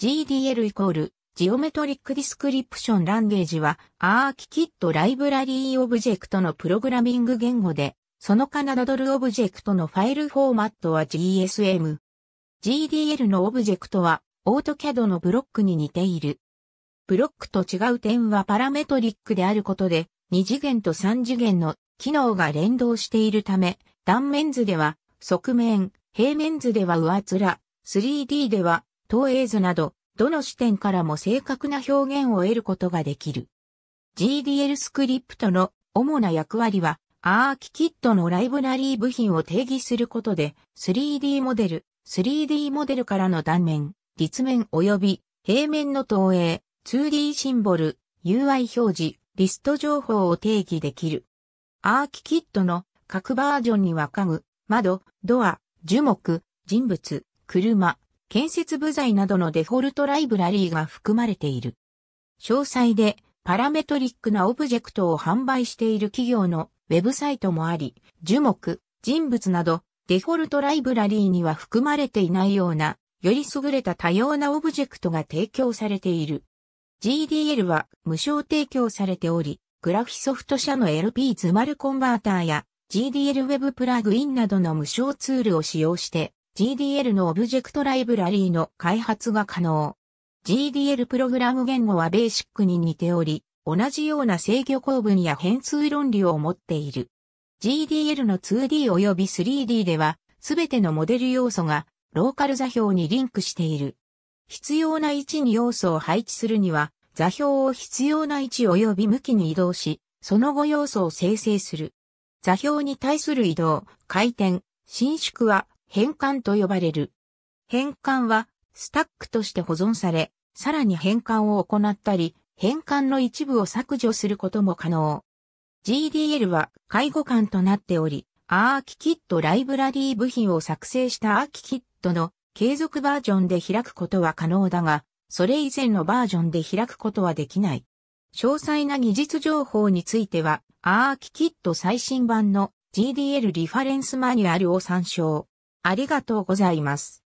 GDL イコール、ジオメトリックディスクリプションランゲージは、アーキキットライブラリーオブジェクトのプログラミング言語で、そのカナダドルオブジェクトのファイルフォーマットは GSM。GDL のオブジェクトは、オートキャドのブロックに似ている。ブロックと違う点はパラメトリックであることで、2次元と3次元の機能が連動しているため、断面図では、側面、平面図では上面、3D では、投影図など、どの視点からも正確な表現を得ることができる。GDL スクリプトの主な役割は、アーキキットのライブラリー部品を定義することで、3D モデル、3D モデルからの断面、立面及び平面の投影、2D シンボル、UI 表示、リスト情報を定義できる。アーキキットの各バージョンには家具、窓、ドア、樹木、人物、車、建設部材などのデフォルトライブラリーが含まれている。詳細でパラメトリックなオブジェクトを販売している企業のウェブサイトもあり、樹木、人物などデフォルトライブラリーには含まれていないような、より優れた多様なオブジェクトが提供されている。GDL は無償提供されており、グラフィソフト社の LP ズマルコンバーターや GDL ウェブプラグインなどの無償ツールを使用して GDL のオブジェクトライブラリーの開発が可能。GDL プログラム言語はベーシックに似ており、同じような制御構文や変数論理を持っている。GDL の 2D 及び 3D では、すべてのモデル要素がローカル座標にリンクしている。必要な位置に要素を配置するには、座標を必要な位置及び向きに移動し、その後要素を生成する。座標に対する移動、回転、伸縮は変換と呼ばれる。変換は、スタックとして保存され、さらに変換を行ったり、変換の一部を削除することも可能。GDL は介護官となっており、アーキキットライブラリー部品を作成したアーキキットの継続バージョンで開くことは可能だが、それ以前のバージョンで開くことはできない。詳細な技術情報については、アーキキット最新版の GDL リファレンスマニュアルを参照。ありがとうございます。